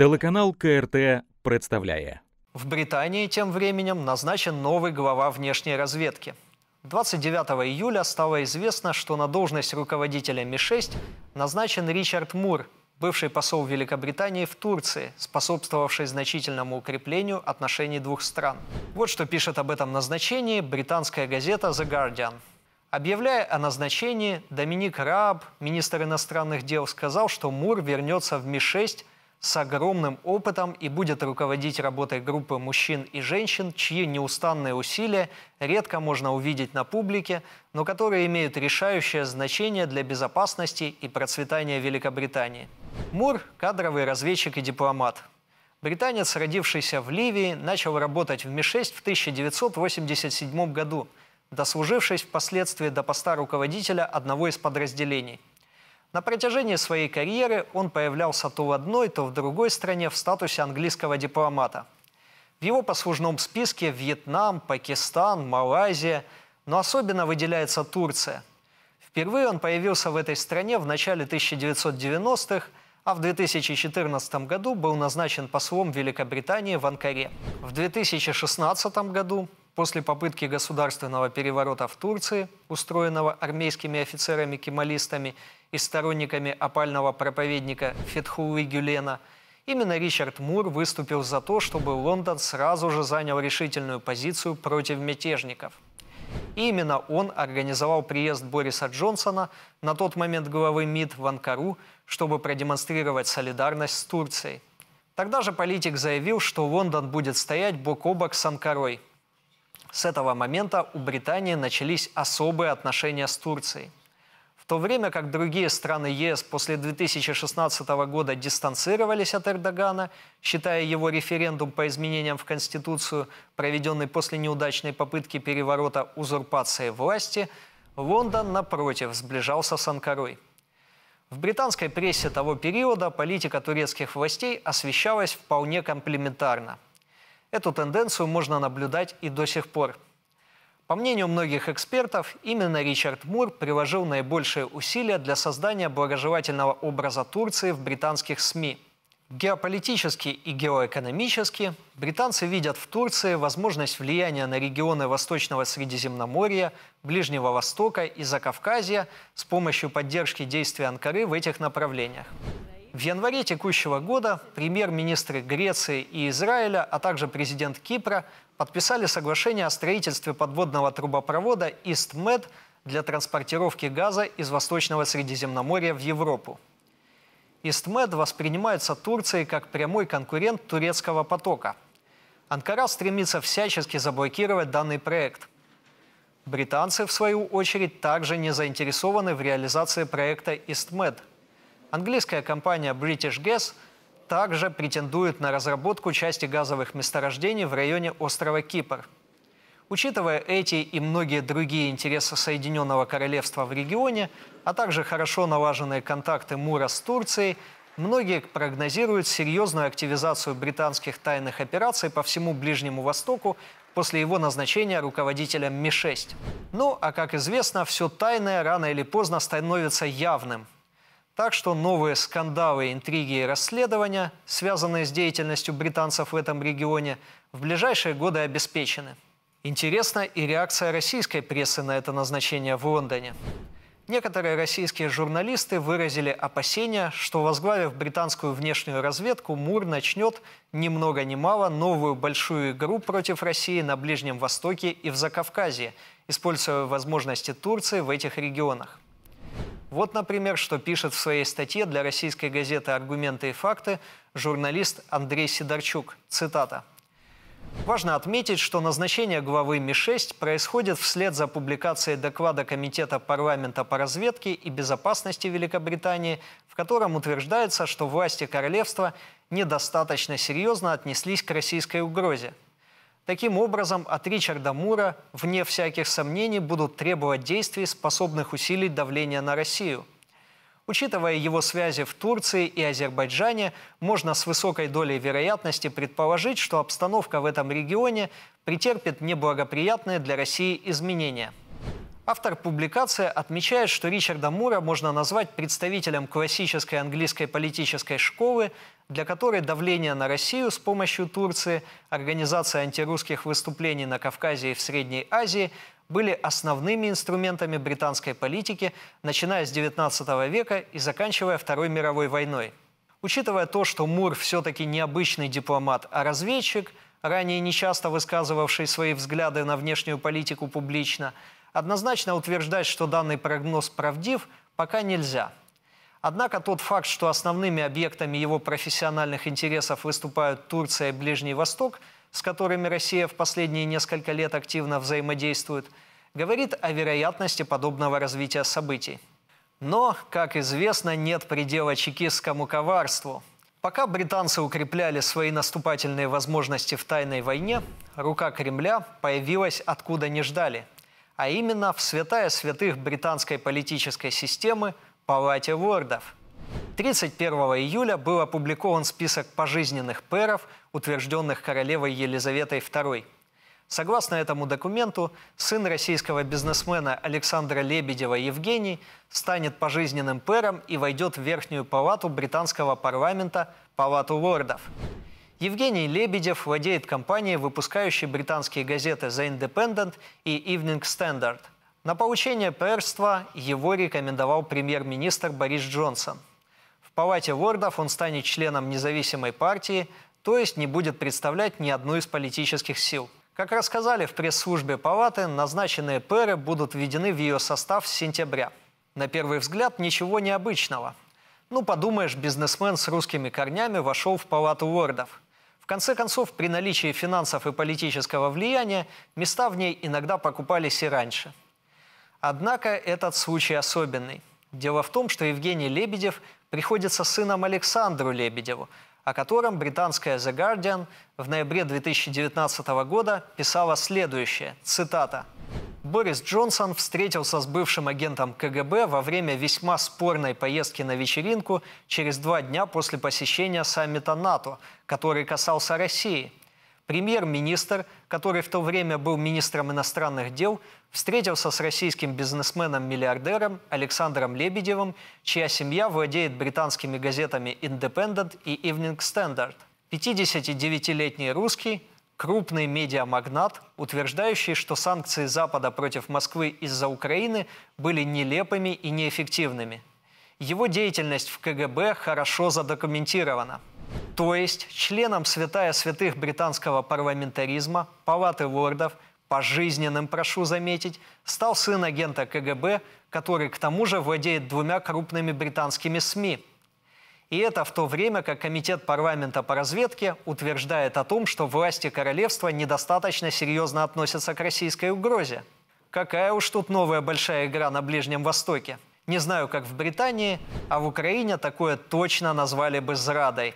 Телеканал КРТ представляет. В Британии тем временем назначен новый глава внешней разведки. 29 июля стало известно, что на должность руководителя Ми-6 назначен Ричард Мур, бывший посол Великобритании в Турции, способствовавший значительному укреплению отношений двух стран. Вот что пишет об этом назначении британская газета The Guardian. Объявляя о назначении, Доминик Раб, министр иностранных дел, сказал, что Мур вернется в Ми-6 с огромным опытом и будет руководить работой группы мужчин и женщин, чьи неустанные усилия редко можно увидеть на публике, но которые имеют решающее значение для безопасности и процветания Великобритании. Мур – кадровый разведчик и дипломат. Британец, родившийся в Ливии, начал работать в МИ-6 в 1987 году, дослужившись впоследствии до поста руководителя одного из подразделений – на протяжении своей карьеры он появлялся то в одной, то в другой стране в статусе английского дипломата. В его послужном списке Вьетнам, Пакистан, Малайзия, но особенно выделяется Турция. Впервые он появился в этой стране в начале 1990-х, а в 2014 году был назначен послом Великобритании в Анкаре. В 2016 году После попытки государственного переворота в Турции, устроенного армейскими офицерами-кемалистами и сторонниками опального проповедника Фетхулы Гюлена, именно Ричард Мур выступил за то, чтобы Лондон сразу же занял решительную позицию против мятежников. И именно он организовал приезд Бориса Джонсона, на тот момент главы МИД, в Анкару, чтобы продемонстрировать солидарность с Турцией. Тогда же политик заявил, что Лондон будет стоять бок о бок с Анкарой – с этого момента у Британии начались особые отношения с Турцией. В то время как другие страны ЕС после 2016 года дистанцировались от Эрдогана, считая его референдум по изменениям в Конституцию, проведенный после неудачной попытки переворота узурпации власти, Лондон, напротив, сближался с Анкарой. В британской прессе того периода политика турецких властей освещалась вполне комплиментарно – Эту тенденцию можно наблюдать и до сих пор. По мнению многих экспертов, именно Ричард Мур приложил наибольшие усилия для создания благожелательного образа Турции в британских СМИ. Геополитически и геоэкономически британцы видят в Турции возможность влияния на регионы Восточного Средиземноморья, Ближнего Востока и Закавказья с помощью поддержки действий Анкары в этих направлениях. В январе текущего года премьер-министры Греции и Израиля, а также президент Кипра подписали соглашение о строительстве подводного трубопровода «Истмед» для транспортировки газа из Восточного Средиземноморья в Европу. «Истмед» воспринимается Турцией как прямой конкурент турецкого потока. Анкара стремится всячески заблокировать данный проект. Британцы, в свою очередь, также не заинтересованы в реализации проекта «Истмед», Английская компания British Gas также претендует на разработку части газовых месторождений в районе острова Кипр. Учитывая эти и многие другие интересы Соединенного Королевства в регионе, а также хорошо налаженные контакты Мура с Турцией, многие прогнозируют серьезную активизацию британских тайных операций по всему Ближнему Востоку после его назначения руководителем Ми-6. Ну, а как известно, все тайное рано или поздно становится явным – так что новые скандалы, интриги и расследования, связанные с деятельностью британцев в этом регионе, в ближайшие годы обеспечены. Интересна и реакция российской прессы на это назначение в Лондоне. Некоторые российские журналисты выразили опасения, что возглавив британскую внешнюю разведку, Мур начнет ни много ни мало новую большую игру против России на Ближнем Востоке и в Закавказье, используя возможности Турции в этих регионах. Вот, например, что пишет в своей статье для российской газеты «Аргументы и факты» журналист Андрей Сидорчук. Цитата. Важно отметить, что назначение главы МИ-6 происходит вслед за публикацией доклада Комитета парламента по разведке и безопасности Великобритании, в котором утверждается, что власти королевства недостаточно серьезно отнеслись к российской угрозе, Таким образом, от Ричарда Мура, вне всяких сомнений, будут требовать действий, способных усилить давление на Россию. Учитывая его связи в Турции и Азербайджане, можно с высокой долей вероятности предположить, что обстановка в этом регионе претерпит неблагоприятные для России изменения – Автор публикации отмечает, что Ричарда Мура можно назвать представителем классической английской политической школы, для которой давление на Россию с помощью Турции, организация антирусских выступлений на Кавказе и в Средней Азии были основными инструментами британской политики, начиная с XIX века и заканчивая Второй мировой войной. Учитывая то, что Мур все-таки не обычный дипломат, а разведчик, ранее нечасто высказывавший свои взгляды на внешнюю политику публично – Однозначно утверждать, что данный прогноз правдив, пока нельзя. Однако тот факт, что основными объектами его профессиональных интересов выступают Турция и Ближний Восток, с которыми Россия в последние несколько лет активно взаимодействует, говорит о вероятности подобного развития событий. Но, как известно, нет предела чекистскому коварству. Пока британцы укрепляли свои наступательные возможности в тайной войне, рука Кремля появилась откуда не ждали – а именно в святая святых британской политической системы Палате лордов. 31 июля был опубликован список пожизненных пэров, утвержденных королевой Елизаветой II. Согласно этому документу, сын российского бизнесмена Александра Лебедева Евгений станет пожизненным пэром и войдет в верхнюю палату британского парламента – Палату лордов. Евгений Лебедев владеет компанией, выпускающей британские газеты The Independent и Evening Standard. На получение пэрства его рекомендовал премьер-министр Борис Джонсон. В Палате лордов он станет членом независимой партии, то есть не будет представлять ни одну из политических сил. Как рассказали в пресс-службе Палаты, назначенные пэры будут введены в ее состав с сентября. На первый взгляд ничего необычного. Ну, подумаешь, бизнесмен с русскими корнями вошел в Палату лордов – конце концов, при наличии финансов и политического влияния места в ней иногда покупались и раньше. Однако этот случай особенный. Дело в том, что Евгений Лебедев приходится сыном Александру Лебедеву, о котором британская The Guardian в ноябре 2019 года писала следующее, цитата – Борис Джонсон встретился с бывшим агентом КГБ во время весьма спорной поездки на вечеринку через два дня после посещения саммита НАТО, который касался России. Премьер-министр, который в то время был министром иностранных дел, встретился с российским бизнесменом-миллиардером Александром Лебедевым, чья семья владеет британскими газетами *Independent* и *Evening Standard. 59-летний русский крупный медиамагнат, утверждающий, что санкции Запада против Москвы из-за Украины были нелепыми и неэффективными. Его деятельность в КГБ хорошо задокументирована. То есть членам святая святых британского парламентаризма, палаты лордов, пожизненным, прошу заметить, стал сын агента КГБ, который к тому же владеет двумя крупными британскими СМИ – и это в то время, как Комитет парламента по разведке утверждает о том, что власти королевства недостаточно серьезно относятся к российской угрозе. Какая уж тут новая большая игра на Ближнем Востоке. Не знаю, как в Британии, а в Украине такое точно назвали бы «зрадой».